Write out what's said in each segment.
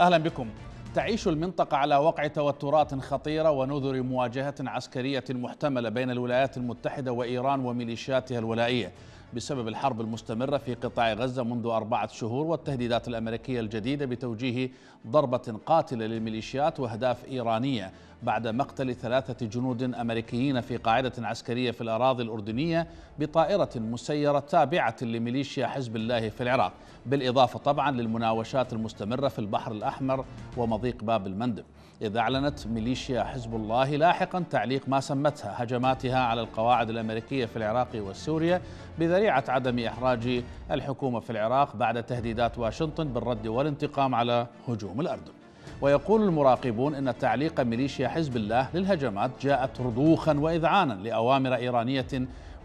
أهلا بكم تعيش المنطقة على وقع توترات خطيرة ونذر مواجهة عسكرية محتملة بين الولايات المتحدة وإيران وميليشياتها الولائية بسبب الحرب المستمرة في قطاع غزة منذ أربعة شهور والتهديدات الأمريكية الجديدة بتوجيه ضربة قاتلة للميليشيات وأهداف إيرانية بعد مقتل ثلاثة جنود أمريكيين في قاعدة عسكرية في الأراضي الأردنية بطائرة مسيرة تابعة لميليشيا حزب الله في العراق بالإضافة طبعا للمناوشات المستمرة في البحر الأحمر ومضيق باب المندب إذ أعلنت ميليشيا حزب الله لاحقا تعليق ما سمتها هجماتها على القواعد الأمريكية في العراق وسوريا بذريعة عدم إحراج الحكومة في العراق بعد تهديدات واشنطن بالرد والانتقام على هجوم الأردن ويقول المراقبون ان تعليق ميليشيا حزب الله للهجمات جاءت رضوخا واذعانا لاوامر ايرانيه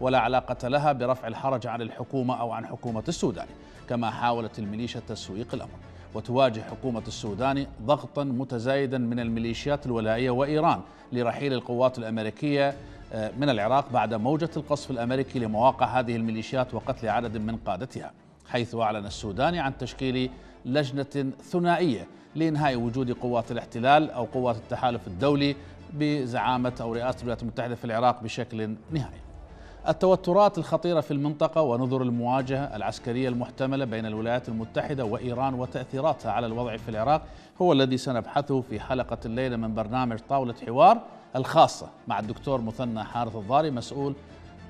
ولا علاقه لها برفع الحرج عن الحكومه او عن حكومه السودان كما حاولت الميليشيا تسويق الامر وتواجه حكومة السودان ضغطا متزايدا من الميليشيات الولائية وإيران لرحيل القوات الأمريكية آه، من العراق بعد موجة القصف الأمريكي لمواقع هذه الميليشيات وقتل عدد من قادتها حيث أعلن السودان عن تشكيل لجنة ثنائية لإنهاء وجود قوات الاحتلال أو قوات التحالف الدولي بزعامة أو رئاسة الولايات المتحدة في العراق بشكل نهائي التوترات الخطيرة في المنطقة ونذر المواجهة العسكرية المحتملة بين الولايات المتحدة وإيران وتأثيراتها على الوضع في العراق هو الذي سنبحثه في حلقة الليلة من برنامج طاولة حوار الخاصة مع الدكتور مثنى حارث الضاري مسؤول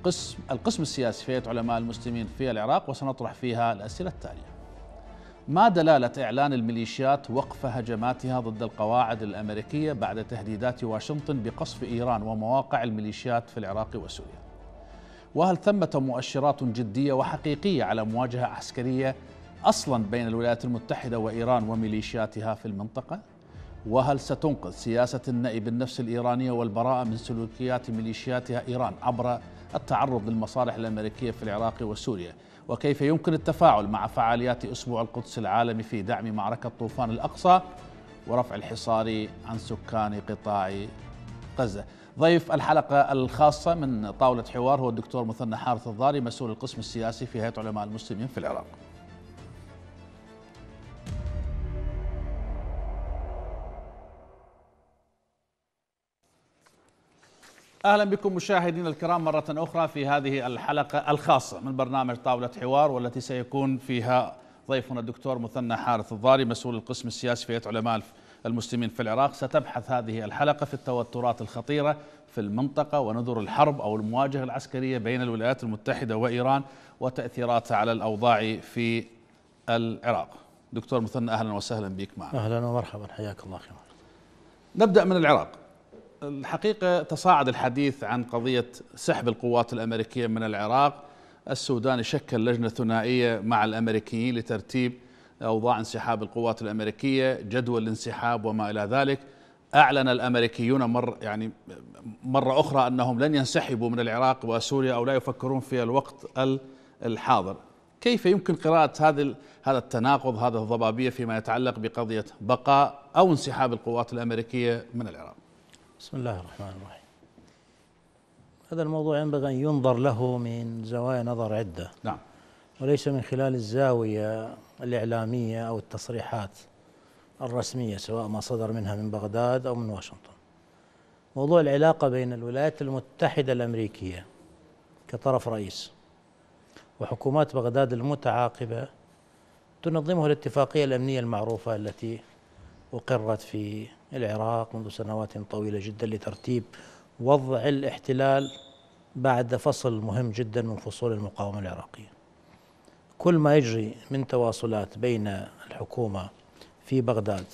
قسم القسم السياسي في علماء المسلمين في العراق وسنطرح فيها الأسئلة التالية ما دلالة إعلان الميليشيات وقف هجماتها ضد القواعد الأمريكية بعد تهديدات واشنطن بقصف إيران ومواقع الميليشيات في العراق وسوريا وهل ثمة مؤشرات جدية وحقيقية على مواجهة عسكرية أصلا بين الولايات المتحدة وإيران وميليشياتها في المنطقة؟ وهل ستنقذ سياسة النأي بالنفس الإيرانية والبراءة من سلوكيات ميليشياتها إيران عبر التعرض للمصالح الأمريكية في العراق وسوريا؟ وكيف يمكن التفاعل مع فعاليات أسبوع القدس العالمي في دعم معركة طوفان الأقصى ورفع الحصار عن سكان قطاع غزة؟ ضيف الحلقة الخاصة من طاولة حوار هو الدكتور مثنى حارث الضاري مسؤول القسم السياسي في هيئة علماء المسلمين في العراق اهلا بكم مشاهدينا الكرام مره اخرى في هذه الحلقه الخاصه من برنامج طاوله حوار والتي سيكون فيها ضيفنا الدكتور مثنى حارث الضاري مسؤول القسم السياسي في هيئه علماء المسلمين في العراق ستبحث هذه الحلقة في التوترات الخطيرة في المنطقة ونذر الحرب أو المواجهة العسكرية بين الولايات المتحدة وإيران وتأثيراتها على الأوضاع في العراق دكتور مثنى أهلا وسهلا بك معنا أهلا ومرحبا حياك الله خير نبدأ من العراق الحقيقة تصاعد الحديث عن قضية سحب القوات الأمريكية من العراق السودان شكل لجنة ثنائية مع الأمريكيين لترتيب أوضاع انسحاب القوات الأمريكية جدول الانسحاب وما إلى ذلك أعلن الأمريكيون مر يعني مرة أخرى أنهم لن ينسحبوا من العراق وسوريا أو لا يفكرون في الوقت الحاضر كيف يمكن قراءة هذا هذا التناقض هذه الضبابية فيما يتعلق بقضية بقاء أو انسحاب القوات الأمريكية من العراق بسم الله الرحمن الرحيم هذا الموضوع ينبغي أن ينظر له من زوايا نظر عدة نعم وليس من خلال الزاوية الإعلامية أو التصريحات الرسمية سواء ما صدر منها من بغداد أو من واشنطن موضوع العلاقة بين الولايات المتحدة الأمريكية كطرف رئيس وحكومات بغداد المتعاقبة تنظمه الاتفاقية الأمنية المعروفة التي أقرت في العراق منذ سنوات طويلة جدا لترتيب وضع الاحتلال بعد فصل مهم جدا من فصول المقاومة العراقية كل ما يجري من تواصلات بين الحكومة في بغداد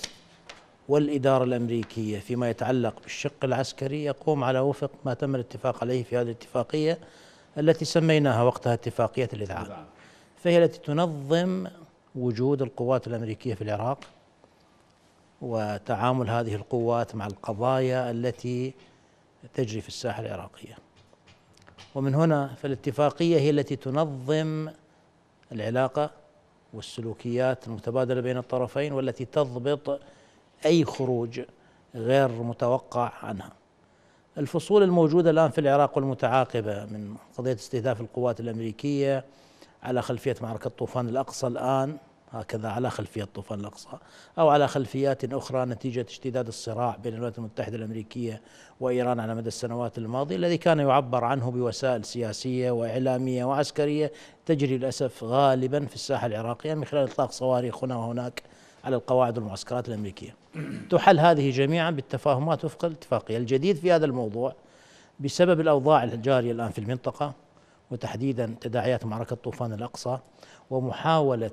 والإدارة الأمريكية فيما يتعلق بالشق العسكري يقوم على وفق ما تم الاتفاق عليه في هذه الاتفاقية التي سميناها وقتها اتفاقية الإذعان فهي التي تنظم وجود القوات الأمريكية في العراق وتعامل هذه القوات مع القضايا التي تجري في الساحة العراقية ومن هنا فالاتفاقية هي التي تنظم العلاقة والسلوكيات المتبادلة بين الطرفين والتي تضبط أي خروج غير متوقع عنها الفصول الموجودة الآن في العراق والمتعاقبة من قضية استهداف القوات الأمريكية على خلفية معركة طوفان الأقصى الآن هكذا على خلفية طوفان الأقصى أو على خلفيات أخرى نتيجة اشتداد الصراع بين الولايات المتحدة الأمريكية وإيران على مدى السنوات الماضية الذي كان يعبر عنه بوسائل سياسية وإعلامية وعسكرية تجري للأسف غالبا في الساحة العراقية من خلال إطلاق صواريخ هنا وهناك على القواعد والمعسكرات الأمريكية تحل هذه جميعا بالتفاهمات وفق الاتفاقية الجديد في هذا الموضوع بسبب الأوضاع الجارية الآن في المنطقة وتحديدا تداعيات معركة طوفان الأقصى ومحاولة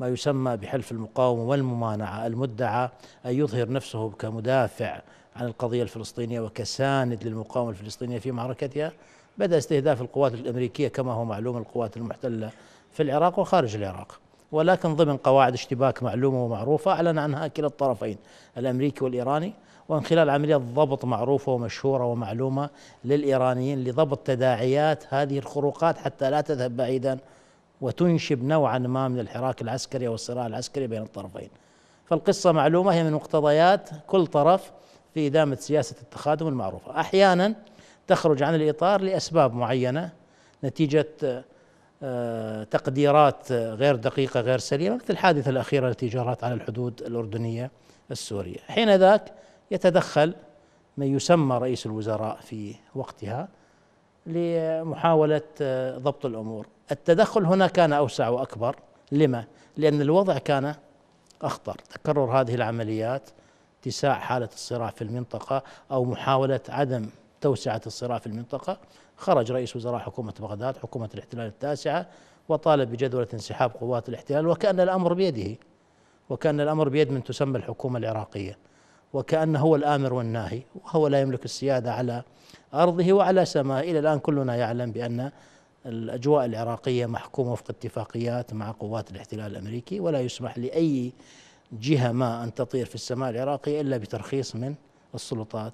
ما يسمى بحلف المقاومة والممانعة المدعى أن يظهر نفسه كمدافع عن القضية الفلسطينية وكساند للمقاومة الفلسطينية في معركتها بدأ استهداف القوات الأمريكية كما هو معلوم القوات المحتلة في العراق وخارج العراق ولكن ضمن قواعد اشتباك معلومة ومعروفة أعلن عنها كلا الطرفين الأمريكي والإيراني ومن خلال عملية ضبط معروفة ومشهورة ومعلومة للإيرانيين لضبط تداعيات هذه الخروقات حتى لا تذهب بعيدا وتنشب نوعا ما من الحراك العسكري والصراع العسكري بين الطرفين فالقصة معلومة هي من مقتضيات كل طرف في إدامة سياسة التخادم المعروفة أحيانا تخرج عن الإطار لأسباب معينة نتيجة آه، تقديرات غير دقيقة غير سليمة مثل الحادثة الأخيرة التي جرت على الحدود الأردنية السورية حين ذاك يتدخل من يسمى رئيس الوزراء في وقتها لمحاولة آه، ضبط الأمور التدخل هنا كان أوسع وأكبر لما؟ لأن الوضع كان أخطر تكرر هذه العمليات اتساع حالة الصراع في المنطقة أو محاولة عدم توسعة الصراع في المنطقة خرج رئيس وزراء حكومة بغداد حكومة الاحتلال التاسعة وطالب بجدولة انسحاب قوات الاحتلال وكأن الأمر بيده وكأن الأمر بيد من تسمى الحكومة العراقية وكأنه هو الآمر والناهي وهو لا يملك السيادة على أرضه وعلى سمائه إلى الآن كلنا يعلم بأن الأجواء العراقية محكومة وفق اتفاقيات مع قوات الاحتلال الأمريكي ولا يسمح لأي جهة ما أن تطير في السماء العراقيه إلا بترخيص من السلطات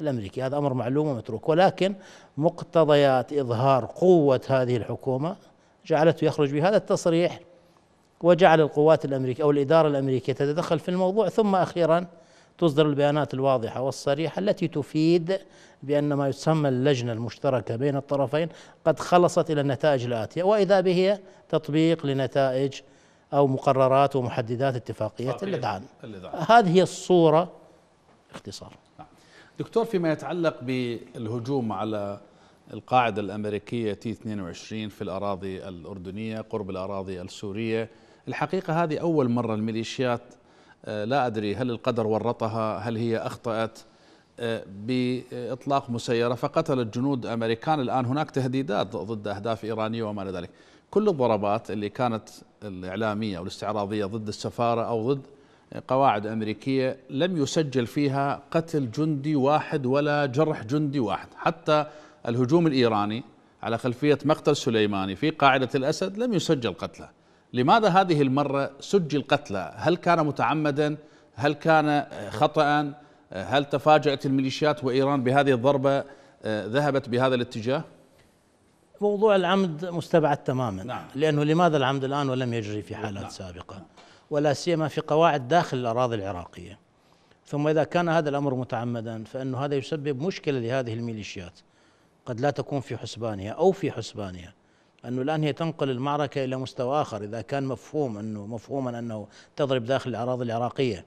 الأمريكية هذا أمر معلوم ومتروك ولكن مقتضيات إظهار قوة هذه الحكومة جعلته يخرج بهذا التصريح وجعل القوات الأمريكية أو الإدارة الأمريكية تتدخل في الموضوع ثم أخيراً تصدر البيانات الواضحة والصريحة التي تفيد بأن ما يسمى اللجنة المشتركة بين الطرفين قد خلصت إلى النتائج الآتية وإذا به تطبيق لنتائج أو مقررات ومحددات اتفاقية اللذعان هذه هي الصورة اختصار نعم. دكتور فيما يتعلق بالهجوم على القاعدة الأمريكية تي 22 في الأراضي الأردنية قرب الأراضي السورية الحقيقة هذه أول مرة الميليشيات آه، لا أدري هل القدر ورطها هل هي أخطأت آه، بإطلاق مسيرة فقتلت جنود أمريكان الآن هناك تهديدات ضد أهداف إيرانية وما إلى ذلك كل الضربات اللي كانت الإعلامية أو الاستعراضية ضد السفارة أو ضد قواعد أمريكية لم يسجل فيها قتل جندي واحد ولا جرح جندي واحد حتى الهجوم الإيراني على خلفية مقتل سليماني في قاعدة الأسد لم يسجل قتله لماذا هذه المرة سجل قتلى هل كان متعمدا هل كان خطأ هل تفاجأت الميليشيات وإيران بهذه الضربة آه، ذهبت بهذا الاتجاه موضوع العمد مستبعد تماما نعم. لأنه لماذا العمد الآن ولم يجري في حالات نعم. سابقة ولا سيما في قواعد داخل الأراضي العراقية ثم إذا كان هذا الأمر متعمدا فأن هذا يسبب مشكلة لهذه الميليشيات قد لا تكون في حسبانها أو في حسبانها أنه الآن هي تنقل المعركة إلى مستوى آخر إذا كان مفهوم أنه مفهوما أنه تضرب داخل الأراضي العراقية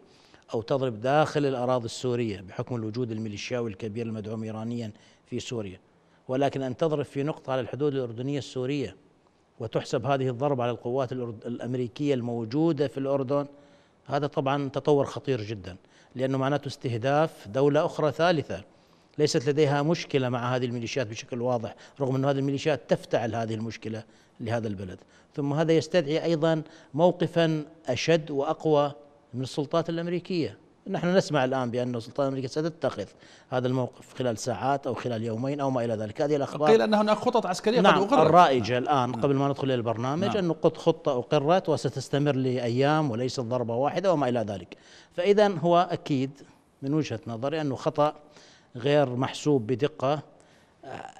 أو تضرب داخل الأراضي السورية بحكم الوجود الميليشياوي الكبير المدعوم إيرانيا في سوريا ولكن أن تضرب في نقطة على الحدود الأردنية السورية وتحسب هذه الضربة على القوات الأمريكية الموجودة في الأردن هذا طبعا تطور خطير جدا لأنه معناته استهداف دولة أخرى ثالثة ليست لديها مشكلة مع هذه الميليشيات بشكل واضح رغم أن هذه الميليشيات تفتعل هذه المشكلة لهذا البلد ثم هذا يستدعي أيضا موقفا أشد وأقوى من السلطات الأمريكية نحن نسمع الآن بأن السلطات الأمريكية ستتخذ هذا الموقف خلال ساعات أو خلال يومين أو ما إلى ذلك هذه الأخبار قيل أن هناك خطط عسكرية نعم قد أقرت الرائجة نعم الآن نعم قبل ما ندخل الى البرنامج نعم أن خطة أقرت وستستمر لأيام وليست ضربة واحدة وما إلى ذلك فإذا هو أكيد من وجهة نظري أنه خطأ غير محسوب بدقة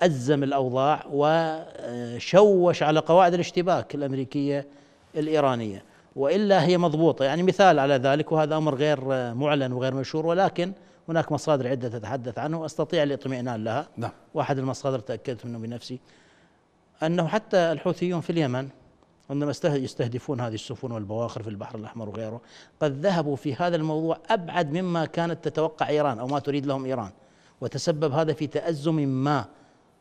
أزم الأوضاع وشوش على قواعد الاشتباك الأمريكية الإيرانية وإلا هي مضبوطة يعني مثال على ذلك وهذا أمر غير معلن وغير مشهور ولكن هناك مصادر عدة تتحدث عنه أستطيع الاطمئنان لها نعم. واحد المصادر تأكدت منه بنفسي أنه حتى الحوثيون في اليمن عندما يستهدفون هذه السفن والبواخر في البحر الأحمر وغيره قد ذهبوا في هذا الموضوع أبعد مما كانت تتوقع إيران أو ما تريد لهم إيران وتسبب هذا في تأزم ما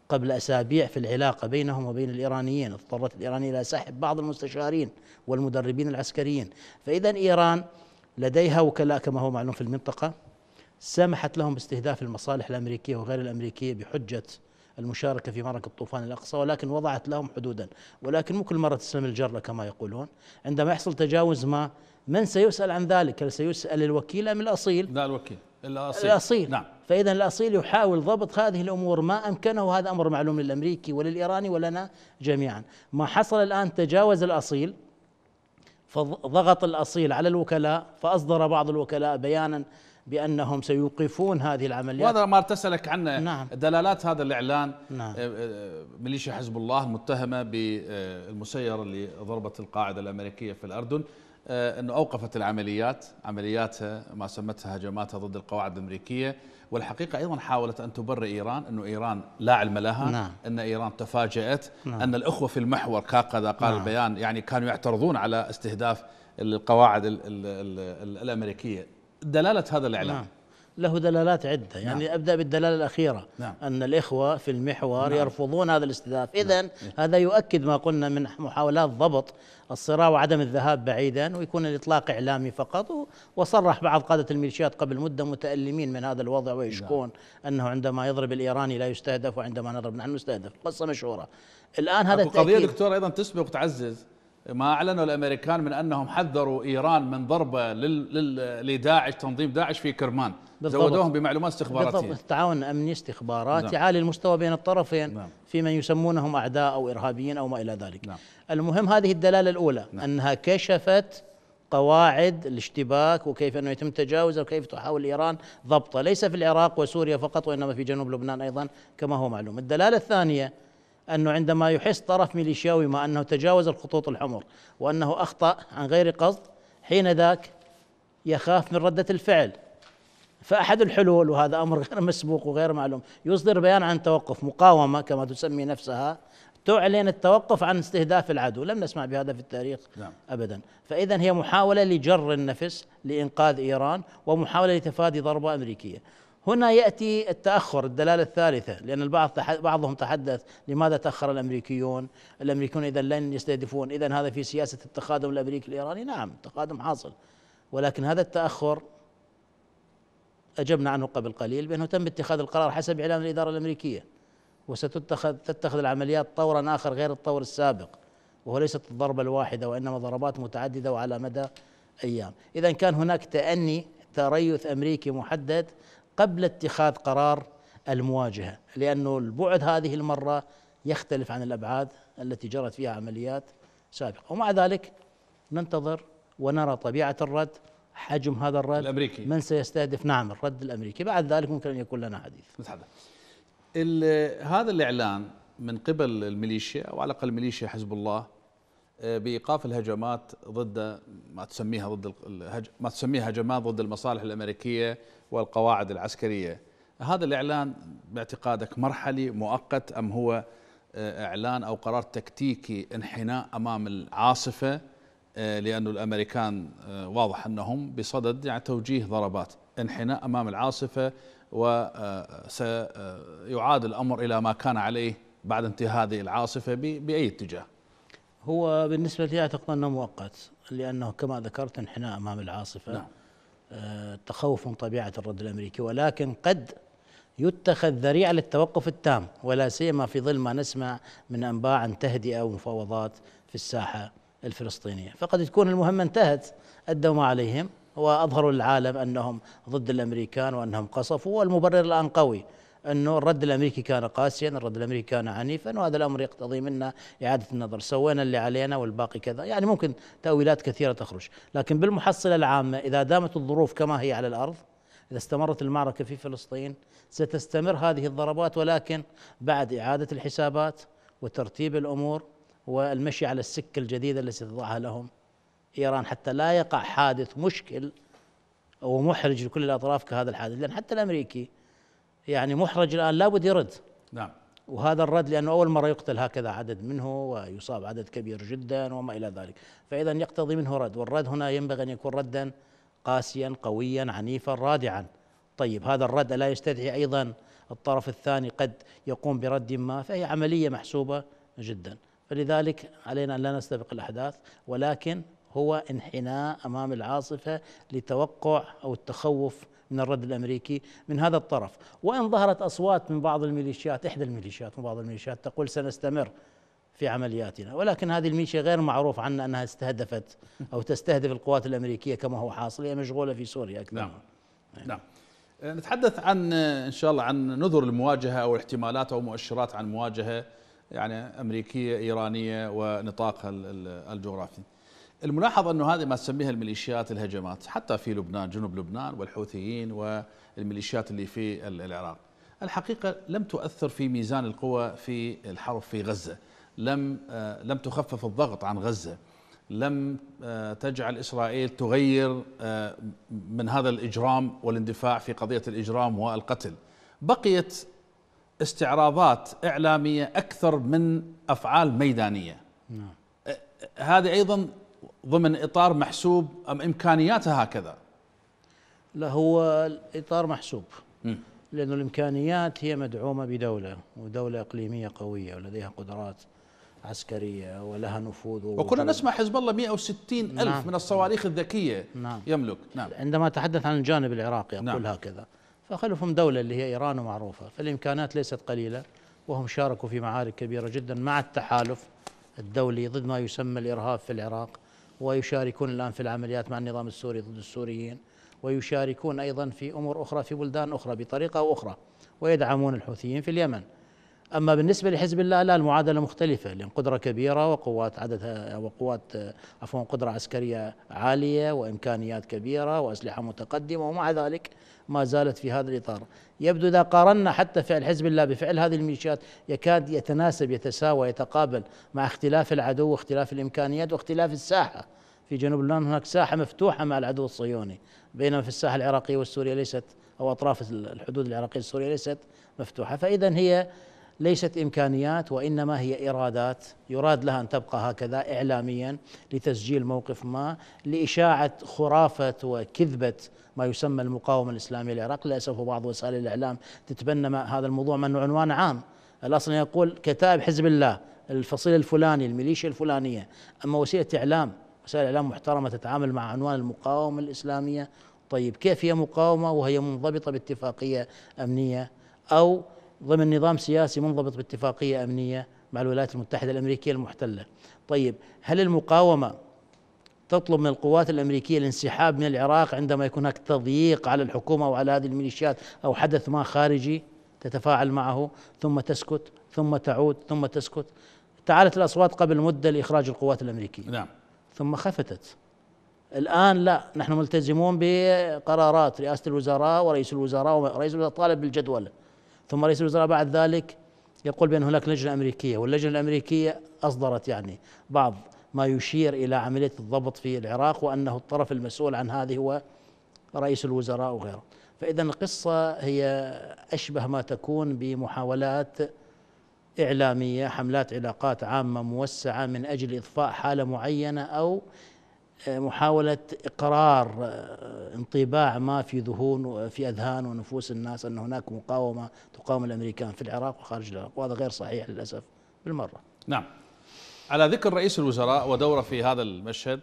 قبل أسابيع في العلاقة بينهم وبين الإيرانيين اضطرت الإيران إلى سحب بعض المستشارين والمدربين العسكريين فإذا إيران لديها وكلاء كما هو معلوم في المنطقة سمحت لهم باستهداف المصالح الأمريكية وغير الأمريكية بحجة المشاركة في معركة طوفان الأقصى ولكن وضعت لهم حدودا ولكن مو كل مرة تسلم الجرة كما يقولون عندما يحصل تجاوز ما من سيسأل عن ذلك هل سيسأل الوكيل أم الأصيل لا الوكيل الأصيل, الأصيل. نعم فإذا الأصيل يحاول ضبط هذه الأمور ما أمكنه هذا أمر معلوم للأمريكي وللإيراني ولنا جميعا ما حصل الآن تجاوز الأصيل فضغط الأصيل على الوكلاء فأصدر بعض الوكلاء بيانا بأنهم سيوقفون هذه العمليات وهذا ما ارتسلك عنه نعم دلالات هذا الإعلان نعم آه، آه، ميليشيا حزب الله متهمة بالمسيرة اللي ضربت القاعدة الأمريكية في الأردن آه، أنه أوقفت العمليات عملياتها ما سمتها هجماتها ضد القواعد الأمريكية والحقيقة أيضا حاولت أن تبرئ إيران أنه إيران لا علم لها نعم. أن إيران تفاجأت نعم. أن الأخوة في المحور كذا قال نعم. البيان يعني كانوا يعترضون على استهداف القواعد الـ الـ الـ الـ الأمريكية دلالة هذا الإعلام نعم. له دلالات عدة يعني نعم. أبدأ بالدلالة الأخيرة نعم. أن الإخوة في المحور نعم. يرفضون هذا الاستهداف نعم. إذا نعم. هذا يؤكد ما قلنا من محاولات ضبط الصراع وعدم الذهاب بعيدا ويكون الإطلاق إعلامي فقط وصرح بعض قادة الميليشيات قبل مدة متألمين من هذا الوضع ويشكون نعم. أنه عندما يضرب الإيراني لا يستهدف وعندما نضرب نحن نستهدف قصة مشهورة الآن هذا التأكيد قضية دكتور أيضا تسبق وتعزز ما اعلنوا الأمريكان من أنهم حذروا إيران من ضربة لداعش تنظيم داعش في كرمان بالضبط زودوهم بمعلومات استخباراتية بالضبط التعاون الأمني استخباراتي نعم. عالي المستوى بين الطرفين نعم. في من يسمونهم أعداء أو إرهابيين أو ما إلى ذلك نعم. المهم هذه الدلالة الأولى نعم. أنها كشفت قواعد الاشتباك وكيف انه يتم تجاوزه وكيف تحاول ايران ضبطه، ليس في العراق وسوريا فقط وانما في جنوب لبنان ايضا كما هو معلوم. الدلاله الثانيه أنه عندما يحس طرف ميليشياوي ما أنه تجاوز الخطوط الحمر وأنه أخطأ عن غير قصد حين ذاك يخاف من ردة الفعل فأحد الحلول وهذا أمر غير مسبوق وغير معلوم يصدر بيان عن توقف مقاومة كما تسمي نفسها تعلن التوقف عن استهداف العدو لم نسمع بهذا في التاريخ نعم. أبدا فإذا هي محاولة لجر النفس لإنقاذ إيران ومحاولة لتفادي ضربة أمريكية هنا ياتي التاخر الدلاله الثالثه لان البعض بعضهم تحدث لماذا تاخر الامريكيون؟ الامريكيون اذا لن يستهدفون اذا هذا في سياسه التقادم الامريكي الايراني نعم تقادم حاصل ولكن هذا التاخر اجبنا عنه قبل قليل بانه تم اتخاذ القرار حسب اعلان الاداره الامريكيه وستتخذ تتخذ العمليات طورا اخر غير الطور السابق وهو ليست الضربه الواحده وانما ضربات متعدده وعلى مدى ايام، اذا كان هناك تاني تريث امريكي محدد قبل اتخاذ قرار المواجهه لانه البعد هذه المره يختلف عن الابعاد التي جرت فيها عمليات سابقه ومع ذلك ننتظر ونرى طبيعه الرد حجم هذا الرد الامريكي من سيستهدف نعم الرد الامريكي بعد ذلك ممكن ان يكون لنا حديث هذا الاعلان من قبل الميليشيا او على الاقل ميليشيا حزب الله آه، بايقاف الهجمات ضد ما تسميها ضد الهج... ما تسميها هجمات ضد المصالح الامريكيه والقواعد العسكريه. هذا الاعلان باعتقادك مرحلي مؤقت ام هو آه، اعلان او قرار تكتيكي انحناء امام العاصفه آه، لأن الامريكان واضح انهم بصدد يعني توجيه ضربات انحناء امام العاصفه وسيعاد الامر الى ما كان عليه بعد انتهاء هذه العاصفه باي اتجاه. هو بالنسبة لي أعتقد أنه مؤقت لأنه كما ذكرت انحناء أمام العاصفة نعم. آه، تخوف من طبيعة الرد الأمريكي ولكن قد يتخذ ذريعة للتوقف التام ولا سيما في ظل ما نسمع من أنباء عن تهدئة ومفاوضات في الساحة الفلسطينية فقد تكون المهمة انتهت أدوا ما عليهم وأظهروا للعالم أنهم ضد الأمريكان وأنهم قصفوا والمبرر الآن قوي انه الرد الامريكي كان قاسيا، الرد الامريكي كان عنيفا وهذا الامر يقتضي منا اعاده النظر، سوينا اللي علينا والباقي كذا، يعني ممكن تاويلات كثيره تخرج، لكن بالمحصله العامه اذا دامت الظروف كما هي على الارض إذا استمرت المعركة في فلسطين ستستمر هذه الضربات ولكن بعد إعادة الحسابات وترتيب الأمور والمشي على السكة الجديدة التي تضعها لهم إيران حتى لا يقع حادث مشكل ومحرج لكل الأطراف كهذا الحادث لأن حتى الأمريكي يعني محرج الآن لابد يرد نعم وهذا الرد لأنه أول مرة يقتل هكذا عدد منه ويصاب عدد كبير جدا وما إلى ذلك فإذا يقتضي منه رد والرد هنا ينبغي أن يكون ردا قاسيا قويا عنيفا رادعا طيب هذا الرد لا يستدعي أيضا الطرف الثاني قد يقوم برد ما فهي عملية محسوبة جدا فلذلك علينا أن لا نستبق الأحداث ولكن هو انحناء امام العاصفه لتوقع او التخوف من الرد الامريكي من هذا الطرف، وان ظهرت اصوات من بعض الميليشيات احدى الميليشيات من بعض الميليشيات تقول سنستمر في عملياتنا، ولكن هذه الميليشيا غير معروف عنا انها استهدفت او تستهدف القوات الامريكيه كما هو حاصل، هي مشغوله في سوريا اكثر. نعم. يعني. نعم. نعم. آه، نتحدث عن ان شاء الله عن نذر المواجهه او احتمالات او مؤشرات عن مواجهه يعني امريكيه ايرانيه ونطاقها الجغرافي. الملاحظ أنه هذه ما تسميها الميليشيات الهجمات حتى في لبنان جنوب لبنان والحوثيين والميليشيات اللي في العراق الحقيقة لم تؤثر في ميزان القوى في الحرب في غزة لم آه، لم تخفف الضغط عن غزة لم آه، تجعل إسرائيل تغير آه، من هذا الإجرام والاندفاع في قضية الإجرام والقتل بقيت استعراضات إعلامية أكثر من أفعال ميدانية نعم. هذه أيضا ضمن اطار محسوب ام امكانياته هكذا؟ لا هو الاطار محسوب م. الإمكانيات هي مدعومة بدولة ودولة إقليمية قوية ولديها قدرات عسكرية ولها نفوذ وكنا نسمع حزب الله 160 ألف نعم. من الصواريخ الذكية نعم يملك نعم عندما أتحدث عن الجانب العراقي أقول نعم هكذا فخلفهم دولة اللي هي إيران معروفة فالإمكانات ليست قليلة وهم شاركوا في معارك كبيرة جدا مع التحالف الدولي ضد ما يسمى الإرهاب في العراق ويشاركون الآن في العمليات مع النظام السوري ضد السوريين ويشاركون أيضا في أمور أخرى في بلدان أخرى بطريقة أو أخرى ويدعمون الحوثيين في اليمن أما بالنسبة لحزب الله لا المعادلة مختلفة لأن قدرة كبيرة وقوات عددها وقوات عفوا قدرة عسكرية عالية وإمكانيات كبيرة وأسلحة متقدمة ومع ذلك ما زالت في هذا الإطار يبدو إذا قارنا حتى فعل حزب الله بفعل هذه الميليشيات يكاد يتناسب يتساوى يتقابل مع اختلاف العدو واختلاف الإمكانيات واختلاف الساحة في جنوب لبنان هناك ساحة مفتوحة مع العدو الصهيوني بينما في الساحة العراقية والسورية ليست أو أطراف الحدود العراقية السورية ليست مفتوحة فإذا هي ليست إمكانيات وإنما هي إرادات يراد لها أن تبقى هكذا إعلاميا لتسجيل موقف ما لإشاعة خرافة وكذبة ما يسمى المقاومة الإسلامية للعراق للأسف بعض وسائل الإعلام تتبنى هذا الموضوع من عنوان عام الأصل يقول كتائب حزب الله الفصيل الفلاني الميليشيا الفلانية أما وسيلة إعلام وسائل الاعلام محترمه تتعامل مع عنوان المقاومه الاسلاميه طيب كيف هي مقاومه وهي منضبطه باتفاقيه امنيه او ضمن نظام سياسي منضبط باتفاقيه امنيه مع الولايات المتحده الامريكيه المحتله طيب هل المقاومه تطلب من القوات الامريكيه الانسحاب من العراق عندما يكون هناك تضييق على الحكومه وعلى هذه الميليشيات او حدث ما خارجي تتفاعل معه ثم تسكت ثم تعود ثم تسكت تعالت الاصوات قبل مده لاخراج القوات الامريكيه نعم ثم خفتت الآن لا نحن ملتزمون بقرارات رئاسة الوزراء ورئيس الوزراء ورئيس الوزراء طالب بالجدول ثم رئيس الوزراء بعد ذلك يقول بأن هناك لجنة أمريكية واللجنة الأمريكية أصدرت يعني بعض ما يشير إلى عملية الضبط في العراق وأنه الطرف المسؤول عن هذه هو رئيس الوزراء وغيره فإذا القصة هي أشبه ما تكون بمحاولات إعلامية حملات علاقات عامة موسعة من أجل إضفاء حالة معينة أو آه، محاولة إقرار آه، انطباع ما في ذهون في أذهان ونفوس الناس أن هناك مقاومة تقاوم الأمريكان في العراق وخارج العراق وهذا غير صحيح للأسف بالمرة نعم على ذكر رئيس الوزراء ودوره في هذا المشهد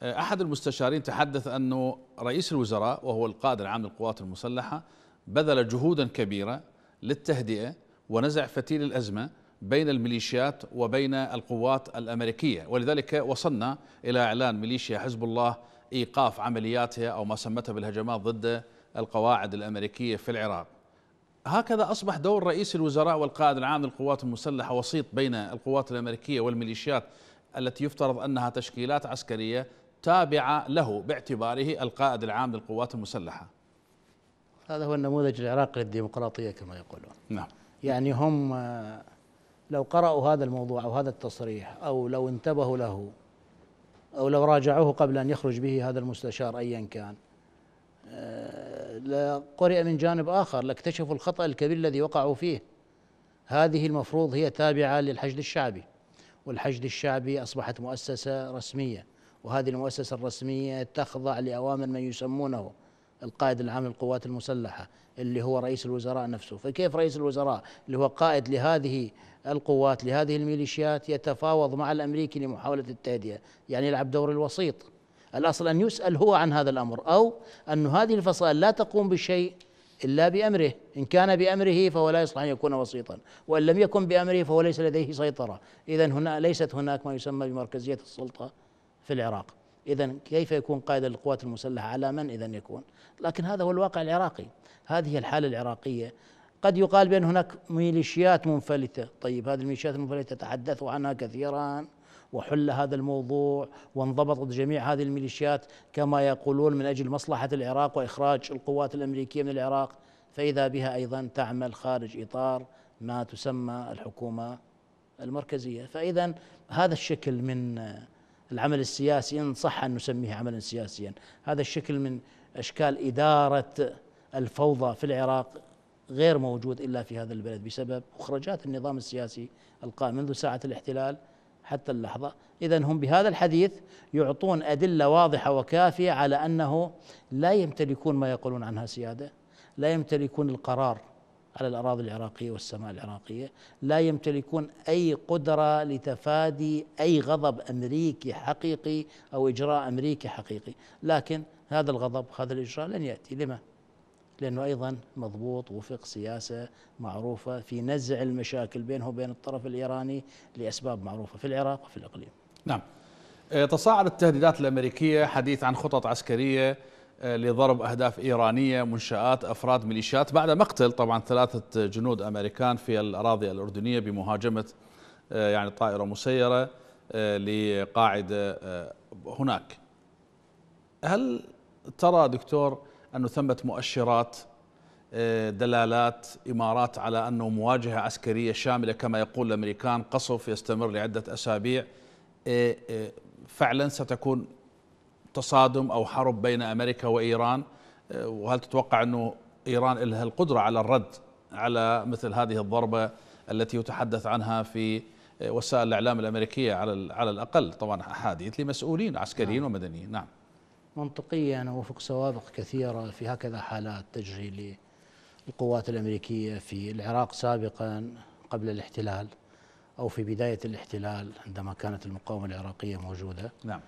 آه، أحد المستشارين تحدث أنه رئيس الوزراء وهو القائد العام للقوات المسلحة بذل جهودا كبيرة للتهدئة ونزع فتيل الأزمة بين الميليشيات وبين القوات الأمريكية ولذلك وصلنا إلى إعلان ميليشيا حزب الله إيقاف عملياتها أو ما سمتها بالهجمات ضد القواعد الأمريكية في العراق هكذا أصبح دور رئيس الوزراء والقائد العام للقوات المسلحة وسيط بين القوات الأمريكية والميليشيات التي يفترض أنها تشكيلات عسكرية تابعة له باعتباره القائد العام للقوات المسلحة هذا هو النموذج العراقي للديمقراطية كما يقولون نعم يعني هم آه، لو قرأوا هذا الموضوع أو هذا التصريح أو لو انتبهوا له أو لو راجعوه قبل أن يخرج به هذا المستشار أيا كان آه، لقرئ من جانب آخر لاكتشفوا الخطأ الكبير الذي وقعوا فيه هذه المفروض هي تابعة للحشد الشعبي والحشد الشعبي أصبحت مؤسسة رسمية وهذه المؤسسة الرسمية تخضع لأوامر من يسمونه القائد العام للقوات المسلحة اللي هو رئيس الوزراء نفسه فكيف رئيس الوزراء اللي هو قائد لهذه القوات لهذه الميليشيات يتفاوض مع الأمريكي لمحاولة التهدئة يعني يلعب دور الوسيط الأصل أن يسأل هو عن هذا الأمر أو أن هذه الفصائل لا تقوم بشيء إلا بأمره إن كان بأمره فهو لا يصلح أن يكون وسيطا وإن لم يكن بأمره فهو ليس لديه سيطرة إذا هنا ليست هناك ما يسمى بمركزية السلطة في العراق إذا كيف يكون قائد للقوات المسلحة على من إذا يكون لكن هذا هو الواقع العراقي هذه الحالة العراقية قد يقال بأن هناك ميليشيات منفلتة طيب هذه الميليشيات المنفلتة تحدثوا عنها كثيرا وحل هذا الموضوع وانضبطت جميع هذه الميليشيات كما يقولون من أجل مصلحة العراق وإخراج القوات الأمريكية من العراق فإذا بها أيضا تعمل خارج إطار ما تسمى الحكومة المركزية فإذا هذا الشكل من العمل السياسي إن صح أن نسميه عملا سياسيا هذا الشكل من أشكال إدارة الفوضى في العراق غير موجود إلا في هذا البلد بسبب مخرجات النظام السياسي القائم منذ ساعة الاحتلال حتى اللحظة إذا هم بهذا الحديث يعطون أدلة واضحة وكافية على أنه لا يمتلكون ما يقولون عنها سيادة لا يمتلكون القرار على الأراضي العراقية والسماء العراقية لا يمتلكون أي قدرة لتفادي أي غضب أمريكي حقيقي أو إجراء أمريكي حقيقي لكن هذا الغضب هذا الإجراء لن يأتي لما؟ لأنه أيضا مضبوط وفق سياسة معروفة في نزع المشاكل بينه وبين الطرف الإيراني لأسباب معروفة في العراق وفي الإقليم نعم تصاعد التهديدات الأمريكية حديث عن خطط عسكرية آه، لضرب أهداف إيرانية منشآت أفراد ميليشيات بعد مقتل طبعا ثلاثة جنود أمريكان في الأراضي الأردنية بمهاجمة آه، يعني طائرة مسيرة آه، لقاعدة هناك هل ترى دكتور أنه ثمة مؤشرات دلالات إمارات على أنه مواجهة عسكرية شاملة كما يقول الأمريكان قصف يستمر لعدة أسابيع فعلا ستكون تصادم أو حرب بين أمريكا وإيران آه، وهل تتوقع أنه إيران لها القدرة على الرد على مثل هذه الضربة التي يتحدث عنها في آه، وسائل الإعلام الأمريكية على على الأقل طبعا أحاديث لمسؤولين عسكريين نعم. ومدنيين نعم منطقيا وفق سوابق كثيرة في هكذا حالات تجري للقوات الأمريكية في العراق سابقا قبل الاحتلال أو في بداية الاحتلال عندما كانت المقاومة العراقية موجودة نعم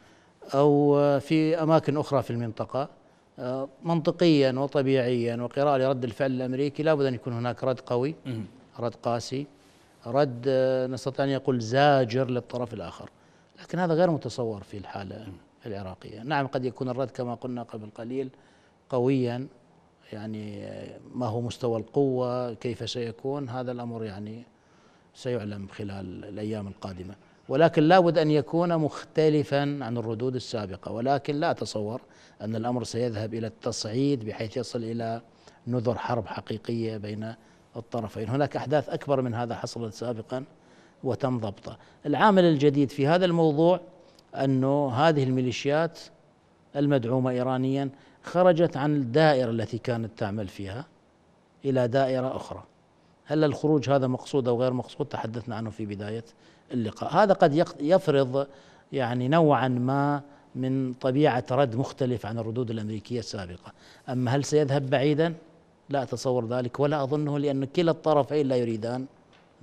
أو في أماكن أخرى في المنطقة آه، منطقيا وطبيعيا وقراءة لرد الفعل الأمريكي لابد أن يكون هناك رد قوي رد قاسي رد آه، نستطيع أن يقول زاجر للطرف الآخر لكن هذا غير متصور في الحالة العراقية نعم قد يكون الرد كما قلنا قبل قليل قويا يعني آه، ما هو مستوى القوة كيف سيكون هذا الأمر يعني سيعلم خلال الأيام القادمة ولكن لابد ان يكون مختلفا عن الردود السابقه ولكن لا اتصور ان الامر سيذهب الى التصعيد بحيث يصل الى نذر حرب حقيقيه بين الطرفين هناك احداث اكبر من هذا حصلت سابقا وتم ضبطه العامل الجديد في هذا الموضوع انه هذه الميليشيات المدعومه ايرانيا خرجت عن الدائره التي كانت تعمل فيها الى دائره اخرى هل الخروج هذا مقصود او غير مقصود تحدثنا عنه في بدايه اللقاء هذا قد يفرض يعني نوعا ما من طبيعة رد مختلف عن الردود الأمريكية السابقة أما هل سيذهب بعيدا؟ لا أتصور ذلك ولا أظنه لأن كلا الطرفين لا يريدان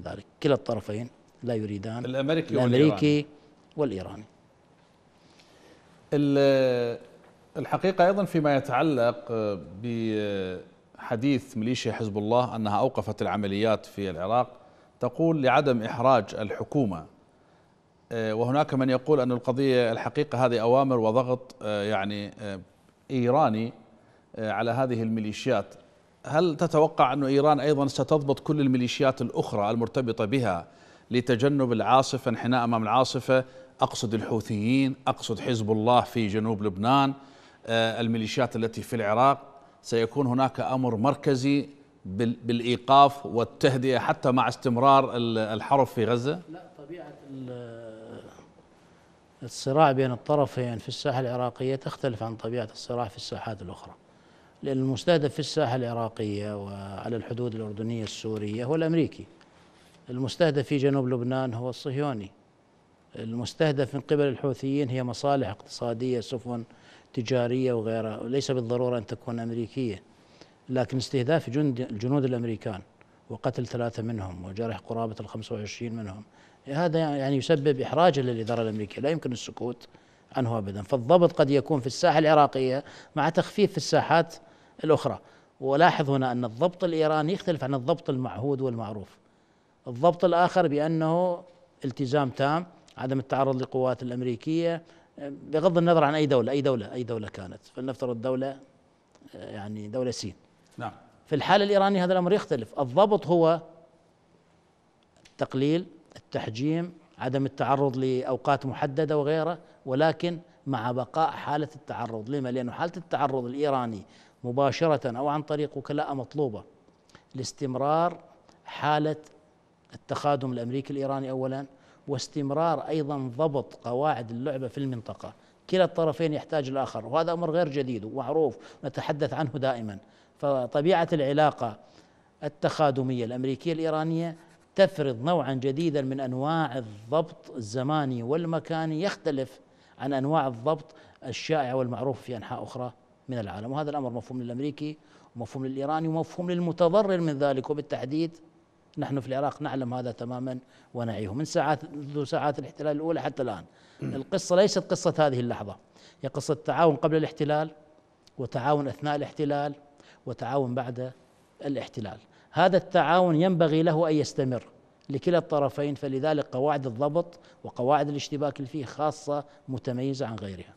ذلك كلا الطرفين لا يريدان الأمريكي, الأمريكي والإيراني, والإيراني الحقيقة أيضا فيما يتعلق بحديث ميليشيا حزب الله أنها أوقفت العمليات في العراق تقول لعدم إحراج الحكومة آه، وهناك من يقول أن القضية الحقيقة هذه أوامر وضغط آه، يعني آه، إيراني على هذه الميليشيات هل تتوقع أن إيران أيضا ستضبط كل الميليشيات الأخرى المرتبطة بها لتجنب العاصفة انحناء أمام العاصفة أقصد الحوثيين أقصد حزب الله في جنوب لبنان الميليشيات التي في العراق سيكون هناك أمر مركزي بالايقاف والتهدئه حتى مع استمرار الحرب في غزه؟ لا طبيعه الصراع بين الطرفين في الساحه العراقيه تختلف عن طبيعه الصراع في الساحات الاخرى. لان المستهدف في الساحه العراقيه وعلى الحدود الاردنيه السوريه هو الامريكي. المستهدف في جنوب لبنان هو الصهيوني. المستهدف من قبل الحوثيين هي مصالح اقتصاديه سفن تجاريه وغيرها، وليس بالضروره ان تكون امريكيه. لكن استهداف جند الجنود الأمريكان وقتل ثلاثة منهم وجرح قرابة ال 25 منهم هذا يعني يسبب إحراجا للإدارة الأمريكية لا يمكن السكوت عنه أبدا فالضبط قد يكون في الساحة العراقية مع تخفيف في الساحات الأخرى ولاحظ هنا أن الضبط الإيراني يختلف عن الضبط المعهود والمعروف الضبط الآخر بأنه التزام تام عدم التعرض للقوات الأمريكية بغض النظر عن أي دولة أي دولة أي دولة كانت فلنفترض دولة آه، يعني دولة سين نعم في الحالة الإيرانية هذا الأمر يختلف الضبط هو التقليل التحجيم عدم التعرض لأوقات محددة وغيره ولكن مع بقاء حالة التعرض لما؟ لأن حالة التعرض الإيراني مباشرة أو عن طريق وكلاء مطلوبة لاستمرار حالة التخادم الأمريكي الإيراني أولا واستمرار أيضا ضبط قواعد اللعبة في المنطقة كلا الطرفين يحتاج الآخر وهذا أمر غير جديد ومعروف نتحدث عنه دائما فطبيعة العلاقة التخادمية الأمريكية الإيرانية تفرض نوعا جديدا من أنواع الضبط الزماني والمكاني يختلف عن أنواع الضبط الشائعة والمعروفة في أنحاء أخرى من العالم وهذا الأمر مفهوم للأمريكي ومفهوم للإيراني ومفهوم للمتضرر من ذلك وبالتحديد نحن في العراق نعلم هذا تماما ونعيه من ساعات منذ ساعات الاحتلال الأولى حتى الآن القصة ليست قصة هذه اللحظة هي قصة تعاون قبل الاحتلال وتعاون أثناء الاحتلال وتعاون بعد الاحتلال هذا التعاون ينبغي له أن يستمر لكلا الطرفين فلذلك قواعد الضبط وقواعد الاشتباك اللي فيه خاصة متميزة عن غيرها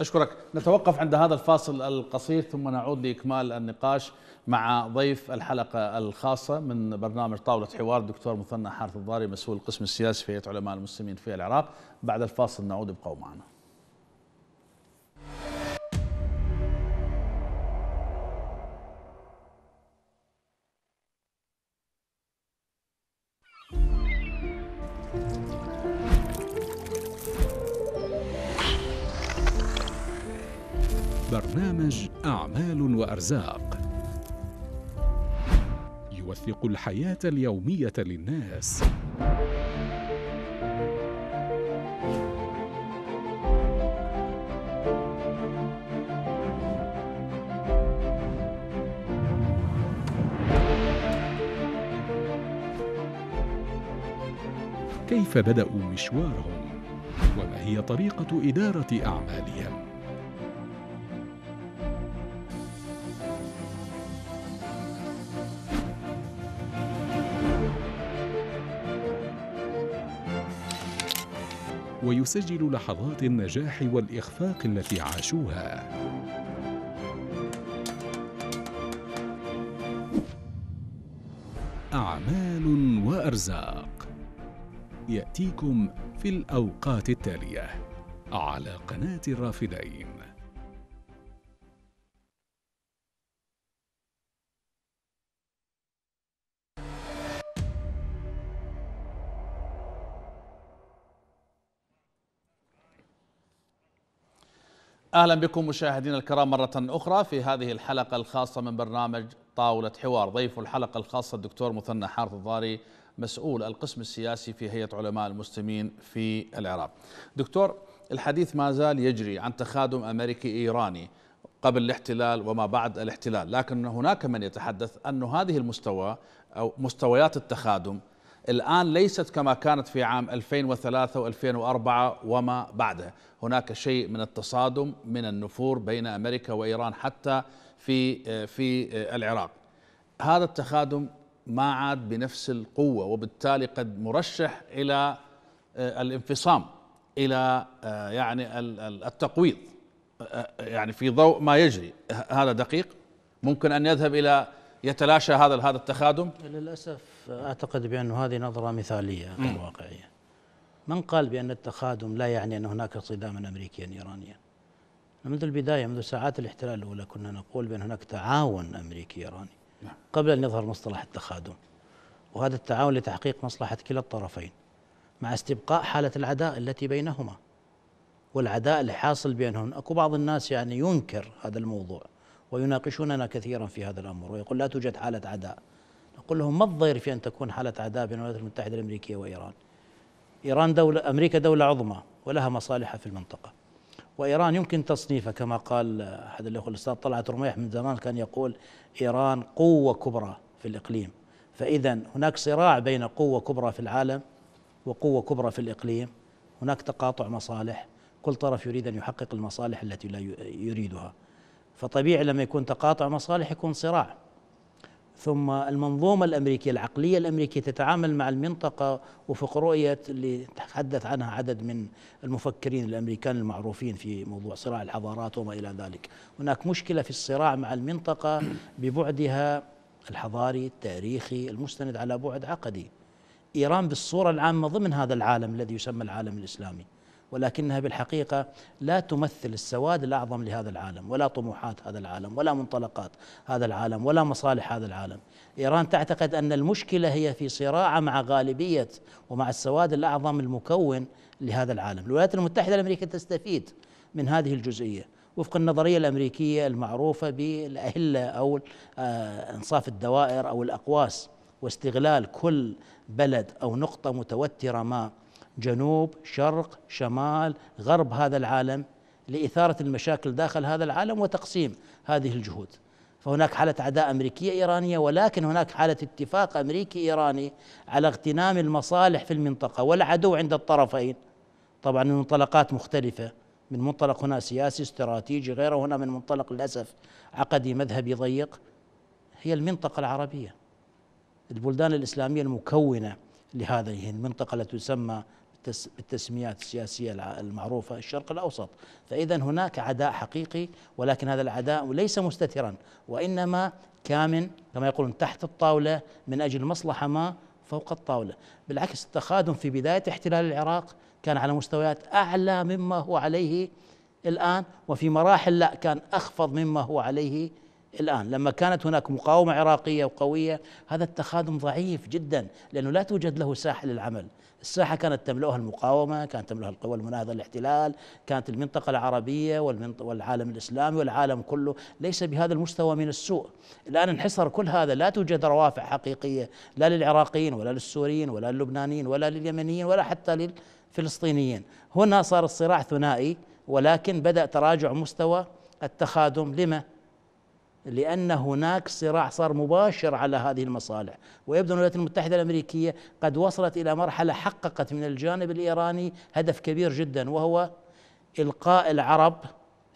أشكرك نتوقف عند هذا الفاصل القصير ثم نعود لإكمال النقاش مع ضيف الحلقة الخاصة من برنامج طاولة حوار الدكتور مثنى حارث الضاري مسؤول القسم السياسي في هيئة علماء المسلمين في العراق بعد الفاصل نعود ابقوا معنا وأرزاق يوثق الحياة اليومية للناس كيف بدأوا مشوارهم وما هي طريقة إدارة أعمالهم ويسجل لحظات النجاح والإخفاق التي عاشوها أعمال وأرزاق يأتيكم في الأوقات التالية على قناة الرافدين اهلا بكم مشاهدينا الكرام مره اخرى في هذه الحلقه الخاصه من برنامج طاوله حوار، ضيف الحلقه الخاصه الدكتور مثنى حارث الضاري مسؤول القسم السياسي في هيئه علماء المسلمين في العراق. دكتور الحديث ما زال يجري عن تخادم امريكي ايراني قبل الاحتلال وما بعد الاحتلال، لكن هناك من يتحدث ان هذه المستوى او مستويات التخادم الآن ليست كما كانت في عام 2003 و2004 وما بعدها هناك شيء من التصادم من النفور بين أمريكا وإيران حتى في, في العراق هذا التخادم ما عاد بنفس القوة وبالتالي قد مرشح إلى آه، الانفصام إلى آه، يعني التقويض آه، يعني في ضوء ما يجري هذا دقيق ممكن أن يذهب إلى يتلاشى هذا هذا التخادم للأسف فأعتقد بأن هذه نظرة مثالية غير واقعية من قال بأن التخادم لا يعني أن هناك صداما أمريكيا إيرانيا منذ البداية منذ ساعات الاحتلال الأولى كنا نقول بأن هناك تعاون أمريكي إيراني نعم. قبل أن يظهر مصطلح التخادم وهذا التعاون لتحقيق مصلحة كلا الطرفين مع استبقاء حالة العداء التي بينهما والعداء اللي حاصل بينهم أكو بعض الناس يعني ينكر هذا الموضوع ويناقشوننا كثيرا في هذا الأمر ويقول لا توجد حالة عداء نقول لهم ما الضير في أن تكون حالة عداء بين الولايات المتحدة الأمريكية وإيران إيران دولة أمريكا دولة عظمى ولها مصالحها في المنطقة وإيران يمكن تصنيفها كما قال أحد الأخوة الأستاذ طلعت رميح من زمان كان يقول إيران قوة كبرى في الإقليم فإذا هناك صراع بين قوة كبرى في العالم وقوة كبرى في الإقليم هناك تقاطع مصالح كل طرف يريد أن يحقق المصالح التي لا يريدها فطبيعي لما يكون تقاطع مصالح يكون صراع ثم المنظومة الأمريكية العقلية الأمريكية تتعامل مع المنطقة وفق رؤية اللي تحدث عنها عدد من المفكرين الأمريكان المعروفين في موضوع صراع الحضارات وما إلى ذلك هناك مشكلة في الصراع مع المنطقة ببعدها الحضاري التاريخي المستند على بعد عقدي إيران بالصورة العامة ضمن هذا العالم الذي يسمى العالم الإسلامي ولكنها بالحقيقه لا تمثل السواد الاعظم لهذا العالم ولا طموحات هذا العالم ولا منطلقات هذا العالم ولا مصالح هذا العالم. ايران تعتقد ان المشكله هي في صراع مع غالبيه ومع السواد الاعظم المكون لهذا العالم. الولايات المتحده الامريكيه تستفيد من هذه الجزئيه وفق النظرية الأمريكية المعروفة بالأهلة أو آه، إنصاف الدوائر أو الأقواس واستغلال كل بلد أو نقطة متوترة ما جنوب شرق شمال غرب هذا العالم لإثارة المشاكل داخل هذا العالم وتقسيم هذه الجهود فهناك حالة عداء أمريكية إيرانية ولكن هناك حالة اتفاق أمريكي إيراني على اغتنام المصالح في المنطقة والعدو عند الطرفين طبعا من منطلقات مختلفة من منطلق هنا سياسي استراتيجي غيره هنا من منطلق للأسف عقدي مذهبي ضيق هي المنطقة العربية البلدان الإسلامية المكونة لهذه المنطقة التي تسمى بالتسميات السياسية المعروفة الشرق الأوسط فإذا هناك عداء حقيقي ولكن هذا العداء ليس مستترا وإنما كامن كما يقولون تحت الطاولة من أجل مصلحة ما فوق الطاولة بالعكس التخادم في بداية احتلال العراق كان على مستويات أعلى مما هو عليه الآن وفي مراحل لا كان أخفض مما هو عليه الآن لما كانت هناك مقاومة عراقية وقوية هذا التخادم ضعيف جدا لأنه لا توجد له ساحة للعمل الساحة كانت تملؤها المقاومة كانت تملؤها القوى المناهضة للاحتلال كانت المنطقة العربية والعالم الإسلامي والعالم كله ليس بهذا المستوى من السوء الآن انحصر كل هذا لا توجد روافع حقيقية لا للعراقيين ولا للسوريين ولا للبنانيين ولا لليمنيين ولا حتى للفلسطينيين هنا صار الصراع ثنائي ولكن بدأ تراجع مستوى التخادم، لما لأن هناك صراع صار مباشر على هذه المصالح ويبدو أن الولايات المتحدة الأمريكية قد وصلت إلى مرحلة حققت من الجانب الإيراني هدف كبير جدا وهو إلقاء العرب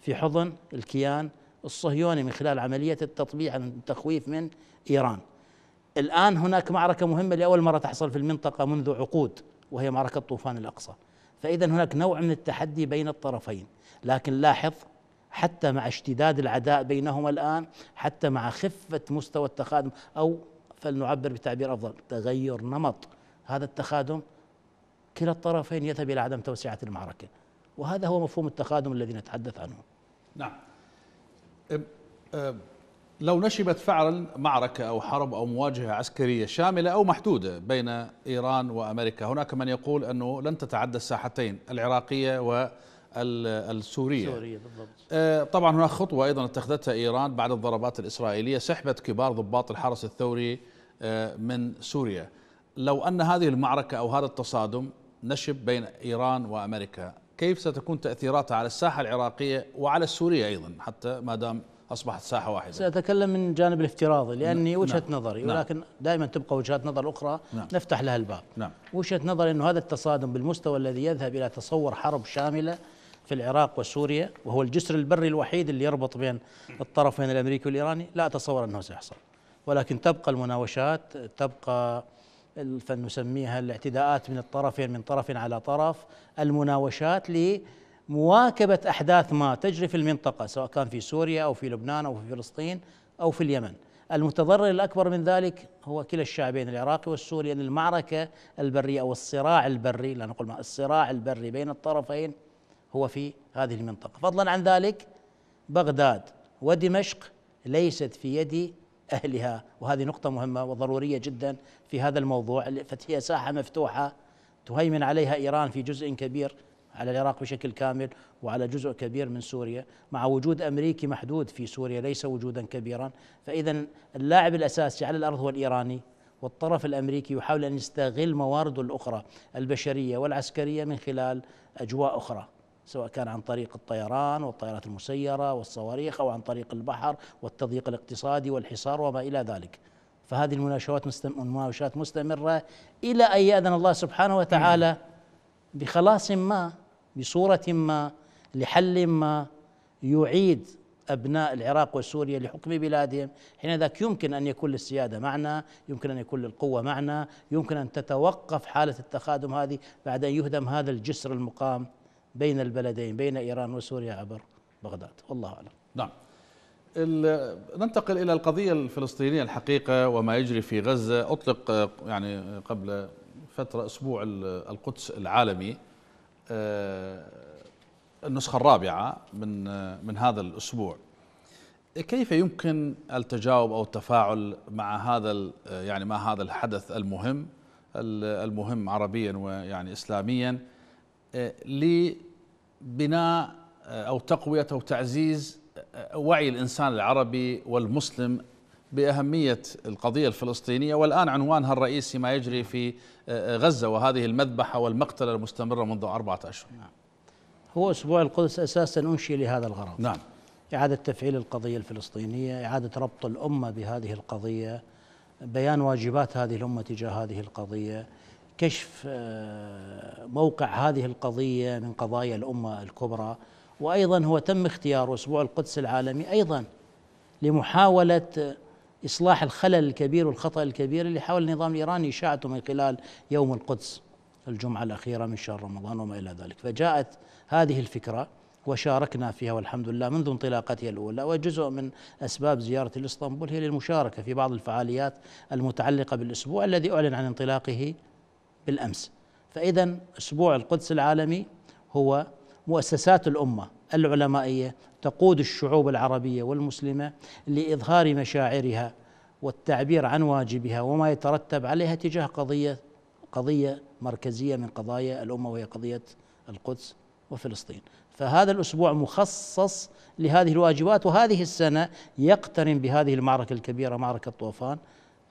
في حضن الكيان الصهيوني من خلال عملية التطبيع التخويف من إيران الآن هناك معركة مهمة لأول مرة تحصل في المنطقة منذ عقود وهي معركة طوفان الأقصى فإذا هناك نوع من التحدي بين الطرفين لكن لاحظ حتى مع اشتداد العداء بينهما الان حتى مع خفه مستوى التخادم او فلنعبر بتعبير افضل تغير نمط هذا التخادم كلا الطرفين يذهب الى عدم توسعه المعركه وهذا هو مفهوم التخادم الذي نتحدث عنه نعم لو نشبت فعلا معركة أو حرب أو مواجهة عسكرية شاملة أو محدودة بين إيران وأمريكا هناك من يقول أنه لن تتعدى الساحتين العراقية و السورية بالضبط. آه، طبعا هناك خطوة أيضا اتخذتها إيران بعد الضربات الإسرائيلية سحبت كبار ضباط الحرس الثوري آه، من سوريا لو أن هذه المعركة أو هذا التصادم نشب بين إيران وأمريكا كيف ستكون تأثيراتها على الساحة العراقية وعلى السورية أيضا حتى ما دام أصبحت ساحة واحدة سأتكلم من جانب الافتراضي لأني نعم. وجهة نعم. نظري ولكن نعم. دائما تبقى وجهات نظر أخرى نعم. نفتح لها الباب نعم. وجهة نظري أنه هذا التصادم بالمستوى الذي يذهب إلى تصور حرب شاملة في العراق وسوريا وهو الجسر البري الوحيد اللي يربط بين الطرفين الامريكي والايراني لا اتصور انه سيحصل ولكن تبقى المناوشات تبقى فنسميها الاعتداءات من الطرفين من طرف على طرف المناوشات لمواكبه احداث ما تجري في المنطقه سواء كان في سوريا او في لبنان او في فلسطين او في اليمن المتضرر الاكبر من ذلك هو كلا الشعبين العراقي والسوري ان المعركه البريه او الصراع البري لا نقول الصراع البري بين الطرفين هو في هذه المنطقة فضلا عن ذلك بغداد ودمشق ليست في يد أهلها وهذه نقطة مهمة وضرورية جدا في هذا الموضوع فهي ساحة مفتوحة تهيمن عليها إيران في جزء كبير على العراق بشكل كامل وعلى جزء كبير من سوريا مع وجود أمريكي محدود في سوريا ليس وجودا كبيرا فإذا اللاعب الأساسي على الأرض هو الإيراني والطرف الامريكي يحاول ان يستغل موارده الاخرى البشريه والعسكريه من خلال اجواء اخرى سواء كان عن طريق الطيران والطائرات المسيره والصواريخ او عن طريق البحر والتضييق الاقتصادي والحصار وما الى ذلك. فهذه المناوشات مستم... مستمره الى ان ياذن الله سبحانه وتعالى بخلاص ما بصوره ما لحل ما يعيد ابناء العراق وسوريا لحكم بلادهم حينذاك يمكن ان يكون للسياده معنى يمكن ان يكون للقوه معنى يمكن ان تتوقف حاله التخادم هذه بعد ان يهدم هذا الجسر المقام بين البلدين بين إيران وسوريا عبر بغداد والله أعلم نعم ننتقل إلى القضية الفلسطينية الحقيقة وما يجري في غزة أطلق يعني قبل فترة أسبوع القدس العالمي آه، النسخة الرابعة من من هذا الأسبوع كيف يمكن التجاوب أو التفاعل مع هذا يعني مع هذا الحدث المهم المهم عربيا ويعني إسلاميا لبناء أو تقوية أو تعزيز وعي الإنسان العربي والمسلم بأهمية القضية الفلسطينية والآن عنوانها الرئيسي ما يجري في غزة وهذه المذبحة والمقتلة المستمرة منذ أربعة أشهر نعم. هو أسبوع القدس أساسا أنشئ لهذا الغرض نعم إعادة تفعيل القضية الفلسطينية إعادة ربط الأمة بهذه القضية بيان واجبات هذه الأمة تجاه هذه القضية كشف آه، موقع هذه القضية من قضايا الأمة الكبرى وأيضا هو تم اختيار أسبوع القدس العالمي أيضا لمحاولة إصلاح الخلل الكبير والخطأ الكبير اللي حاول النظام الإيراني إشاعته من خلال يوم القدس الجمعة الأخيرة من شهر رمضان وما إلى ذلك فجاءت هذه الفكرة وشاركنا فيها والحمد لله منذ انطلاقتها الأولى وجزء من أسباب زيارة الإسطنبول هي للمشاركة في بعض الفعاليات المتعلقة بالأسبوع الذي أعلن عن انطلاقه بالأمس فإذا أسبوع القدس العالمي هو مؤسسات الأمة العلمائية تقود الشعوب العربية والمسلمة لإظهار مشاعرها والتعبير عن واجبها وما يترتب عليها تجاه قضية قضية مركزية من قضايا الأمة وهي قضية القدس وفلسطين فهذا الأسبوع مخصص لهذه الواجبات وهذه السنة يقترن بهذه المعركة الكبيرة معركة طوفان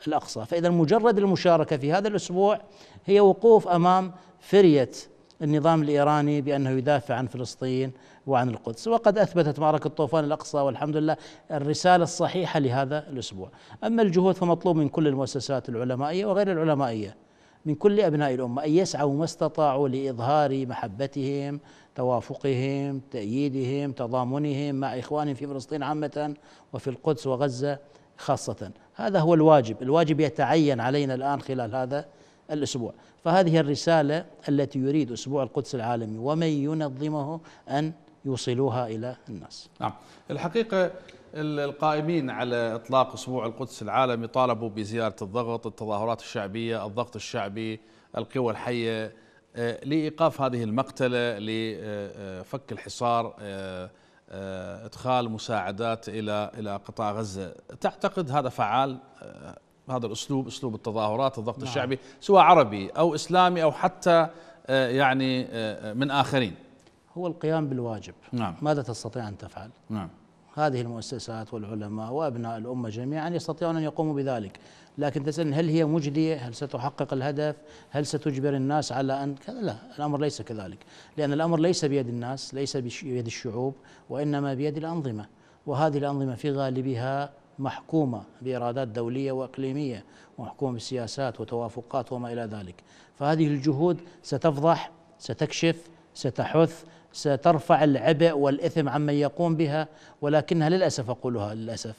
الأقصى فإذا مجرد المشاركة في هذا الأسبوع هي وقوف أمام فرية النظام الإيراني بأنه يدافع عن فلسطين وعن القدس وقد أثبتت معركة طوفان الأقصى والحمد لله الرسالة الصحيحة لهذا الأسبوع أما الجهود فمطلوب من كل المؤسسات العلمائية وغير العلمائية من كل أبناء الأمة أن يسعوا ما استطاعوا لإظهار محبتهم توافقهم تأييدهم تضامنهم مع إخوانهم في فلسطين عامة وفي القدس وغزة خاصة هذا هو الواجب الواجب يتعين علينا الآن خلال هذا الأسبوع فهذه الرسالة التي يريد أسبوع القدس العالمي ومن ينظمه أن يوصلوها إلى الناس نعم الحقيقة القائمين على إطلاق أسبوع القدس العالمي طالبوا بزيارة الضغط التظاهرات الشعبية الضغط الشعبي القوى الحية آه، لإيقاف هذه المقتلة لفك الحصار آه، آه، ادخال مساعدات الى الى قطاع غزه، تعتقد هذا فعال آه، هذا الاسلوب اسلوب التظاهرات الضغط نعم. الشعبي سواء عربي او اسلامي او حتى آه، يعني من اخرين. هو القيام بالواجب نعم. ماذا تستطيع ان تفعل؟ نعم. هذه المؤسسات والعلماء وابناء الامه جميعا يستطيعون ان يقوموا بذلك، لكن تسألني هل هي مجدية هل ستحقق الهدف هل ستجبر الناس على أن لا الأمر ليس كذلك لأن الأمر ليس بيد الناس ليس بيد الشعوب وإنما بيد الأنظمة وهذه الأنظمة في غالبها محكومة بإرادات دولية وإقليمية ومحكومة بسياسات وتوافقات وما إلى ذلك فهذه الجهود ستفضح ستكشف ستحث سترفع العبء والإثم عمن يقوم بها ولكنها للأسف أقولها للأسف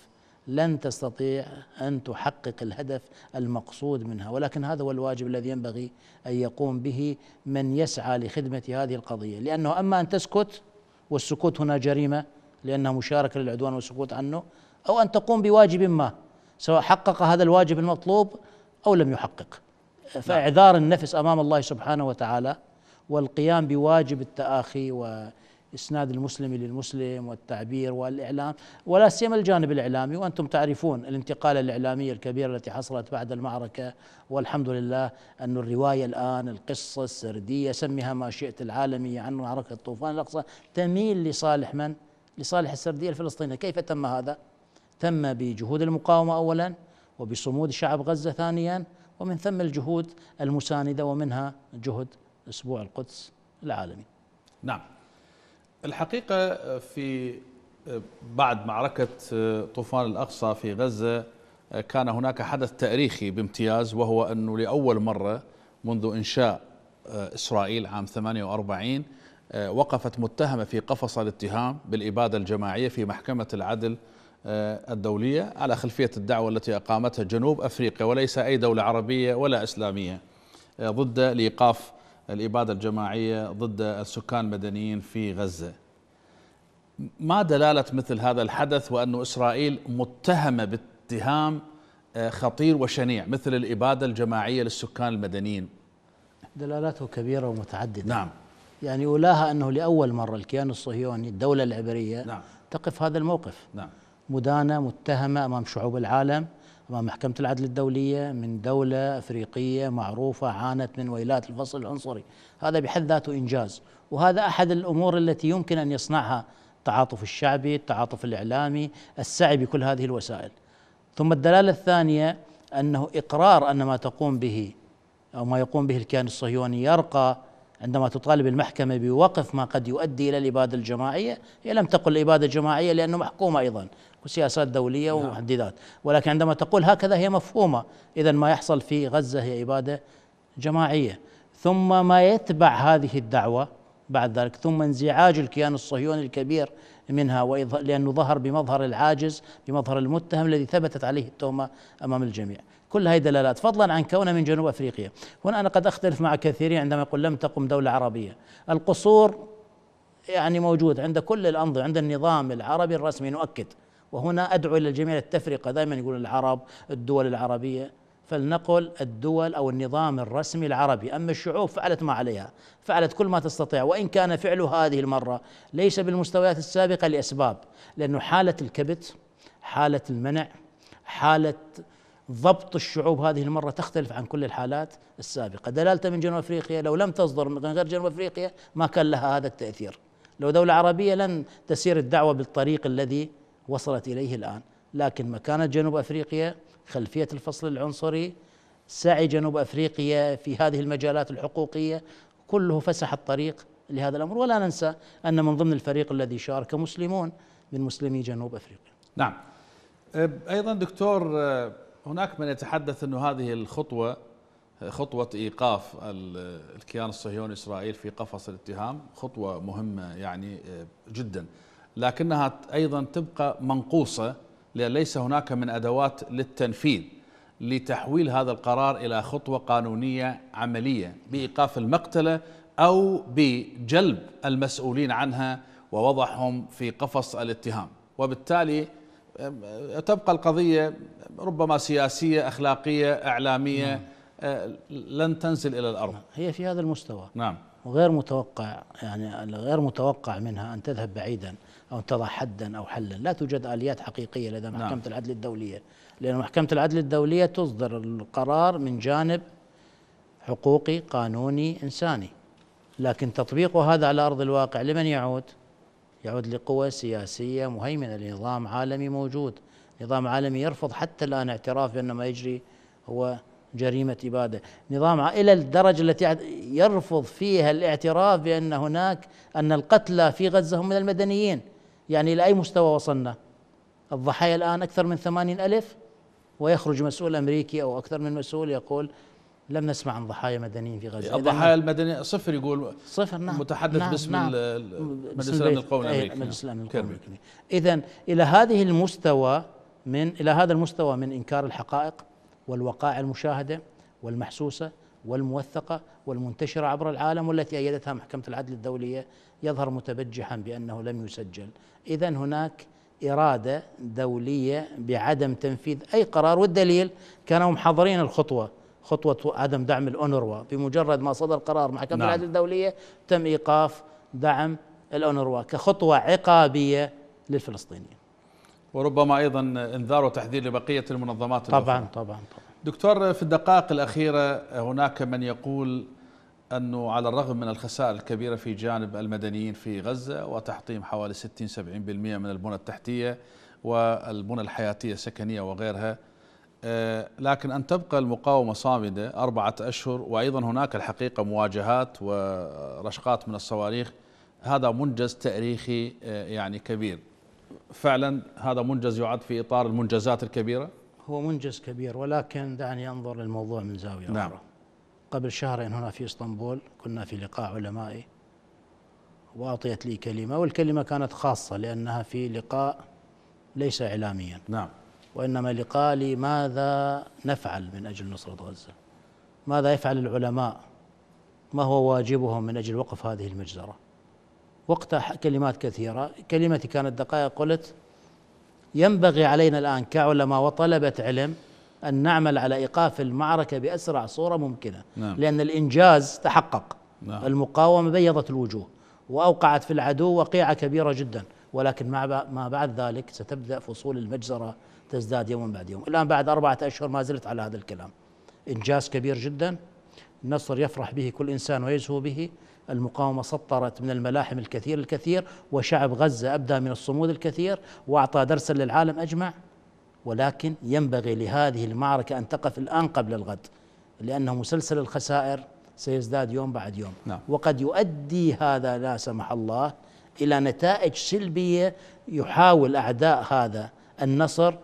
لن تستطيع ان تحقق الهدف المقصود منها ولكن هذا هو الواجب الذي ينبغي ان يقوم به من يسعى لخدمه هذه القضيه لانه اما ان تسكت والسكوت هنا جريمه لانها مشاركه للعدوان والسكوت عنه او ان تقوم بواجب ما سواء حقق هذا الواجب المطلوب او لم يحقق فاعذار النفس امام الله سبحانه وتعالى والقيام بواجب التاخي و اسناد المسلم للمسلم والتعبير والاعلام ولا سيما الجانب الاعلامي وانتم تعرفون الانتقاله الاعلاميه الكبيره التي حصلت بعد المعركه والحمد لله ان الروايه الان القصه السرديه سميها ما شئت العالميه عن معركه طوفان الاقصى تميل لصالح من؟ لصالح السرديه الفلسطينيه، كيف تم هذا؟ تم بجهود المقاومه اولا وبصمود شعب غزه ثانيا ومن ثم الجهود المسانده ومنها جهد اسبوع القدس العالمي. نعم. الحقيقة في بعد معركة طوفان الأقصى في غزة كان هناك حدث تاريخي بامتياز وهو أنه لأول مرة منذ إنشاء إسرائيل عام 48 وقفت متهمة في قفص الاتهام بالإبادة الجماعية في محكمة العدل الدولية على خلفية الدعوة التي أقامتها جنوب أفريقيا وليس أي دولة عربية ولا إسلامية ضد لإيقاف الإبادة الجماعية ضد السكان المدنيين في غزة ما دلالة مثل هذا الحدث وأن إسرائيل متهمة باتهام آه، خطير وشنيع مثل الإبادة الجماعية للسكان المدنيين دلالاته كبيرة ومتعددة نعم يعني أولاها أنه لأول مرة الكيان الصهيوني الدولة العبرية نعم تقف هذا الموقف نعم مدانة متهمة أمام شعوب العالم أمام محكمة العدل الدولية من دولة أفريقية معروفة عانت من ويلات الفصل العنصري هذا بحد ذاته إنجاز وهذا أحد الأمور التي يمكن أن يصنعها التعاطف الشعبي التعاطف الإعلامي السعي بكل هذه الوسائل ثم الدلالة الثانية أنه إقرار أن ما تقوم به أو ما يقوم به الكيان الصهيوني يرقى عندما تطالب المحكمة بوقف ما قد يؤدي إلى الإبادة الجماعية هي لم تقل إبادة جماعية لأنه محكومة أيضا وسياسات دولية نعم. ومحددات ولكن عندما تقول هكذا هي مفهومة إذا ما يحصل في غزة هي إبادة جماعية ثم ما يتبع هذه الدعوة بعد ذلك ثم انزعاج الكيان الصهيوني الكبير منها لأنه ظهر بمظهر العاجز بمظهر المتهم الذي ثبتت عليه التهمة أمام الجميع كل هذه دلالات فضلا عن كونه من جنوب أفريقيا هنا أنا قد أختلف مع كثيرين عندما يقول لم تقم دولة عربية القصور يعني موجود عند كل الأنظمة عند النظام العربي الرسمي نؤكد وهنا أدعو إلى الجميع التفرقة دائما يقول العرب الدول العربية فلنقل الدول او النظام الرسمي العربي، اما الشعوب فعلت ما عليها، فعلت كل ما تستطيع وان كان فعله هذه المره ليس بالمستويات السابقه لاسباب، لانه حاله الكبت، حاله المنع، حاله ضبط الشعوب هذه المرة تختلف عن كل الحالات السابقة دلالته من جنوب أفريقيا لو لم تصدر من غير جنوب أفريقيا ما كان لها هذا التأثير لو دولة عربية لن تسير الدعوة بالطريق الذي وصلت إليه الآن لكن مكانة جنوب أفريقيا خلفية الفصل العنصري سعي جنوب أفريقيا في هذه المجالات الحقوقية كله فسح الطريق لهذا الأمر ولا ننسى أن من ضمن الفريق الذي شارك مسلمون من مسلمي جنوب أفريقيا نعم أيضا دكتور هناك من يتحدث أن هذه الخطوة خطوة إيقاف الكيان الصهيوني إسرائيل في قفص الاتهام خطوة مهمة يعني آه، جدا لكنها أيضا تبقى منقوصة لأن ليس هناك من أدوات للتنفيذ لتحويل هذا القرار إلى خطوة قانونية عملية بإيقاف المقتلة أو بجلب المسؤولين عنها ووضعهم في قفص الاتهام وبالتالي تبقى القضية ربما سياسية أخلاقية إعلامية نعم. أه، لن تنزل إلى الأرض نعم. هي في هذا المستوى نعم وغير متوقع يعني غير متوقع منها أن تذهب بعيدا أو أن تضع حدا أو حلا لا توجد آليات حقيقية لدى نعم. محكمة نعم. العدل الدولية لأن محكمة العدل الدولية تصدر القرار من جانب حقوقي قانوني إنساني لكن تطبيقه هذا على أرض الواقع لمن يعود؟ يعود لقوى سياسية مهيمنة لنظام عالمي موجود نظام عالمي يرفض حتى الآن اعتراف بأن ما يجري هو جريمة إبادة نظام إلى الدرجة التي يرفض فيها الاعتراف بأن هناك أن القتلى في غزة هم من المدنيين يعني إلى أي مستوى وصلنا الضحايا الآن أكثر من ثمانين ألف ويخرج مسؤول أمريكي أو أكثر من مسؤول يقول لم نسمع عن ضحايا مدنيين في غزه الضحايا المدنيه صفر يقول صفر نعم متحدث نعم باسم نعم مجلس الامن القومي إيه، الامريكي مجلس الامن القومي اذا الى هذه المستوى من الى هذا المستوى من انكار الحقائق والوقائع المشاهده والمحسوسه والموثقه والمنتشره عبر العالم والتي ايدتها محكمه العدل الدوليه يظهر متبجحا بانه لم يسجل اذا هناك اراده دوليه بعدم تنفيذ اي قرار والدليل كانوا محضرين الخطوه خطوة عدم دعم الأونروا بمجرد ما صدر قرار محكمة نعم. العدل الدولية تم إيقاف دعم الأونروا كخطوة عقابية للفلسطينيين وربما أيضا إنذار وتحذير لبقية المنظمات طبعا الأخرى. طبعا طبعا دكتور في الدقائق الأخيرة هناك من يقول أنه على الرغم من الخسائر الكبيرة في جانب المدنيين في غزة وتحطيم حوالي 60-70% من البنى التحتية والبنى الحياتية السكنية وغيرها آه، لكن أن تبقى المقاومة صامدة أربعة أشهر وأيضا هناك الحقيقة مواجهات ورشقات من الصواريخ هذا منجز تاريخي آه، يعني كبير فعلا هذا منجز يعد في إطار المنجزات الكبيرة هو منجز كبير ولكن دعني أنظر للموضوع من زاوية نعم. أخرى قبل شهرين هنا في اسطنبول كنا في لقاء علمائي وأعطيت لي كلمة والكلمة كانت خاصة لأنها في لقاء ليس إعلاميا نعم وإنما لقالي ماذا نفعل من أجل نصرة غزة ماذا يفعل العلماء ما هو واجبهم من أجل وقف هذه المجزرة وقتها كلمات كثيرة كلمتي كانت دقائق قلت ينبغي علينا الآن كعلماء وطلبة علم أن نعمل على إيقاف المعركة بأسرع صورة ممكنة نعم. لأن الإنجاز تحقق نعم. المقاومة بيضت الوجوه وأوقعت في العدو وقيعة كبيرة جدا ولكن ما بعد ذلك ستبدأ فصول المجزرة تزداد يوما بعد يوم الآن بعد أربعة أشهر ما زلت على هذا الكلام إنجاز كبير جدا النصر يفرح به كل إنسان ويزهو به المقاومة سطرت من الملاحم الكثير الكثير وشعب غزة أبدى من الصمود الكثير وأعطى درسا للعالم أجمع ولكن ينبغي لهذه المعركة أن تقف الآن قبل الغد لأنه مسلسل الخسائر سيزداد يوم بعد يوم نعم. وقد يؤدي هذا لا سمح الله إلى نتائج سلبية يحاول أعداء هذا النصر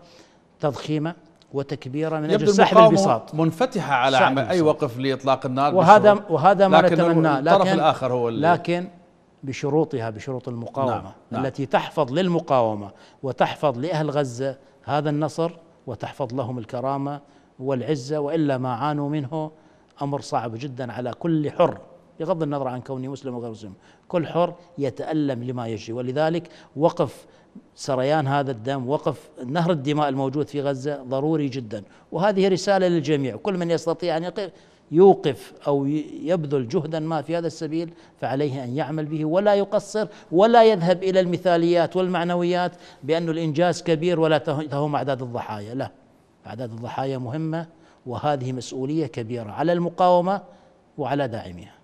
تضخيمه وتكبيره من اجل سحب البساط منفتحه على عمل اي وقف لاطلاق النار وهذا وهذا ما نتمناه لكن الطرف الاخر هو لكن بشروطها بشروط المقاومه نعم. نعم. التي تحفظ للمقاومه وتحفظ لاهل غزه هذا النصر وتحفظ لهم الكرامه والعزه والا ما عانوا منه امر صعب جدا على كل حر بغض النظر عن كوني مسلم وغير مسلم كل حر يتألم لما يجري ولذلك وقف سريان هذا الدم وقف نهر الدماء الموجود في غزة ضروري جدا وهذه رسالة للجميع كل من يستطيع أن يوقف أو يبذل جهدا ما في هذا السبيل فعليه أن يعمل به ولا يقصر ولا يذهب إلى المثاليات والمعنويات بأن الإنجاز كبير ولا تهم أعداد الضحايا لا أعداد الضحايا مهمة وهذه مسؤولية كبيرة على المقاومة وعلى داعميها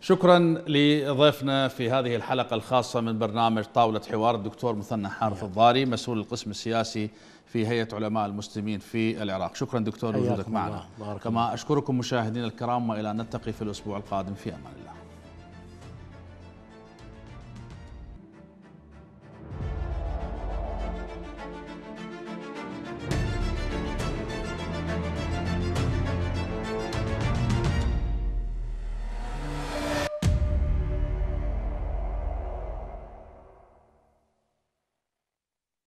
شكرا لضيفنا في هذه الحلقة الخاصة من برنامج طاولة حوار الدكتور مثنى حارث الضاري مسؤول القسم السياسي في هيئة علماء المسلمين في العراق شكرا دكتور لوجودك معنا كما أشكركم مشاهدينا الكرام وإلى أن نلتقي في الأسبوع القادم في أمان الله